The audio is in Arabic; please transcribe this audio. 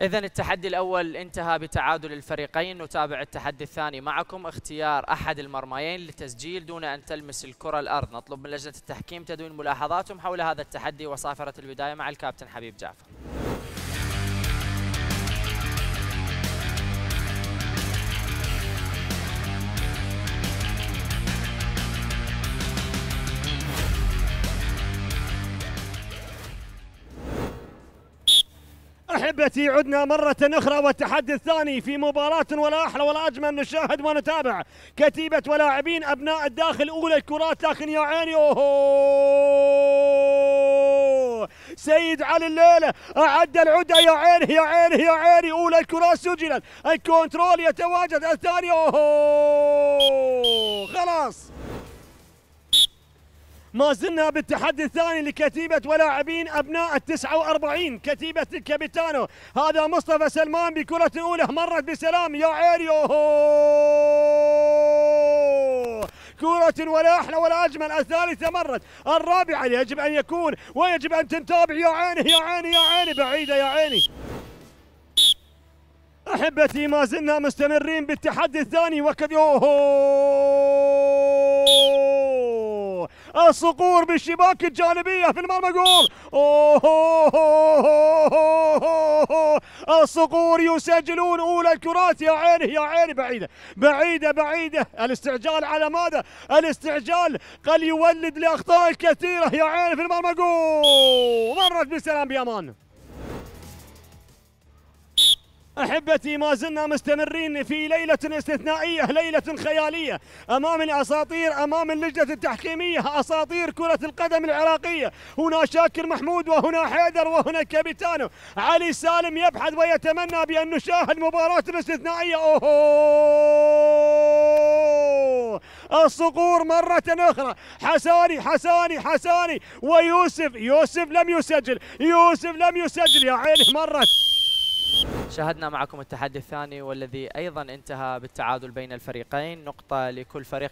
إذا التحدي الأول انتهى بتعادل الفريقين نتابع التحدي الثاني معكم اختيار أحد المرميين للتسجيل دون أن تلمس الكرة الأرض نطلب من لجنة التحكيم تدوين ملاحظاتهم حول هذا التحدي وصافرة البداية مع الكابتن حبيب جعفر احبتي عدنا مره اخرى والتحدي الثاني في مباراه ولا احلى ولا اجمل نشاهد ونتابع كتيبه ولاعبين ابناء الداخل اولى الكرات لكن يا عيني اوه سيد علي الليله اعد العده يا عيني يا عيني يا عيني اولى الكرات سجلت الكنترول يتواجد الثاني اوه خلاص ما زلنا بالتحدي الثاني لكتيبة ولاعبين أبناء التسعة وأربعين كتيبة الكابيتانو هذا مصطفى سلمان بكرة أولى مرت بسلام يا عيريو كرة ولا أحلى ولا أجمل الثالثة مرت الرابعة يجب أن يكون ويجب أن تنتابع يا عيني يا عيني يا عيني بعيدة يا عيني أحبتي ما زلنا مستمرين بالتحدي الثاني يوهو الصقور بالشباك الجانبية في المرمى جول الصقور يسجلون أولى الكرات يا عيني يا عيني بعيدة بعيدة بعيدة الاستعجال على ماذا؟ الاستعجال قد يولد لأخطاء كثيرة يا عيني في المرمى جول مرت بسلام بأمان أحبتي ما زلنا مستمرين في ليلة استثنائية ليلة خيالية أمام الأساطير أمام اللجنة التحكيمية أساطير كرة القدم العراقية هنا شاكر محمود وهنا حيدر وهنا كابيتانو علي سالم يبحث ويتمنى بأن نشاهد مباراة استثنائية أوهو الصقور مرة أخرى حساني حساني حساني ويوسف يوسف لم يسجل يوسف لم يسجل يا عيني مرة شاهدنا معكم التحدي الثاني والذي أيضا انتهى بالتعادل بين الفريقين نقطة لكل فريق